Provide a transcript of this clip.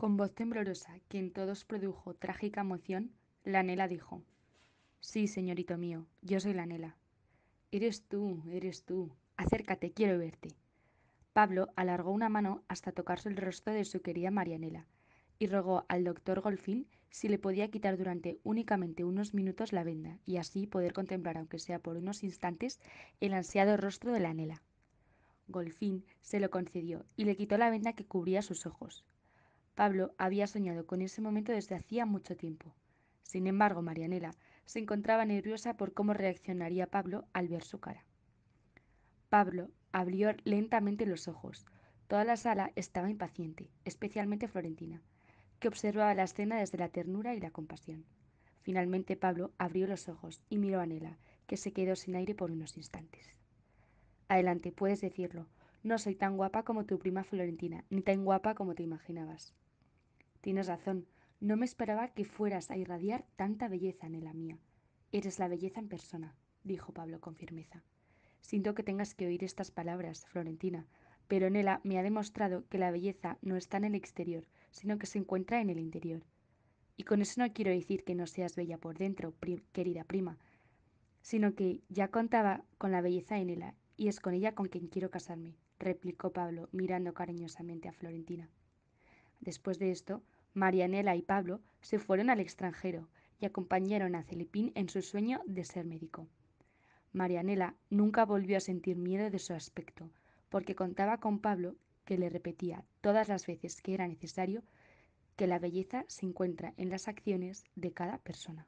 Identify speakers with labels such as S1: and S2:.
S1: Con voz temblorosa, que en todos produjo trágica emoción, la Nela dijo, Sí, señorito mío, yo soy la Nela. Eres tú, eres tú. Acércate, quiero verte. Pablo alargó una mano hasta tocarse el rostro de su querida Marianela y rogó al doctor Golfín si le podía quitar durante únicamente unos minutos la venda y así poder contemplar, aunque sea por unos instantes, el ansiado rostro de la Nela. Golfín se lo concedió y le quitó la venda que cubría sus ojos, Pablo había soñado con ese momento desde hacía mucho tiempo. Sin embargo, Marianela se encontraba nerviosa por cómo reaccionaría Pablo al ver su cara. Pablo abrió lentamente los ojos. Toda la sala estaba impaciente, especialmente Florentina, que observaba la escena desde la ternura y la compasión. Finalmente Pablo abrió los ojos y miró a Nela, que se quedó sin aire por unos instantes. Adelante, puedes decirlo. No soy tan guapa como tu prima Florentina, ni tan guapa como te imaginabas. Tienes razón, no me esperaba que fueras a irradiar tanta belleza, Nela mía. Eres la belleza en persona, dijo Pablo con firmeza. Siento que tengas que oír estas palabras, Florentina, pero Nela me ha demostrado que la belleza no está en el exterior, sino que se encuentra en el interior. Y con eso no quiero decir que no seas bella por dentro, querida prima, sino que ya contaba con la belleza en Nela, y es con ella con quien quiero casarme, replicó Pablo, mirando cariñosamente a Florentina. Después de esto, Marianela y Pablo se fueron al extranjero y acompañaron a Celipín en su sueño de ser médico. Marianela nunca volvió a sentir miedo de su aspecto, porque contaba con Pablo, que le repetía todas las veces que era necesario que la belleza se encuentra en las acciones de cada persona.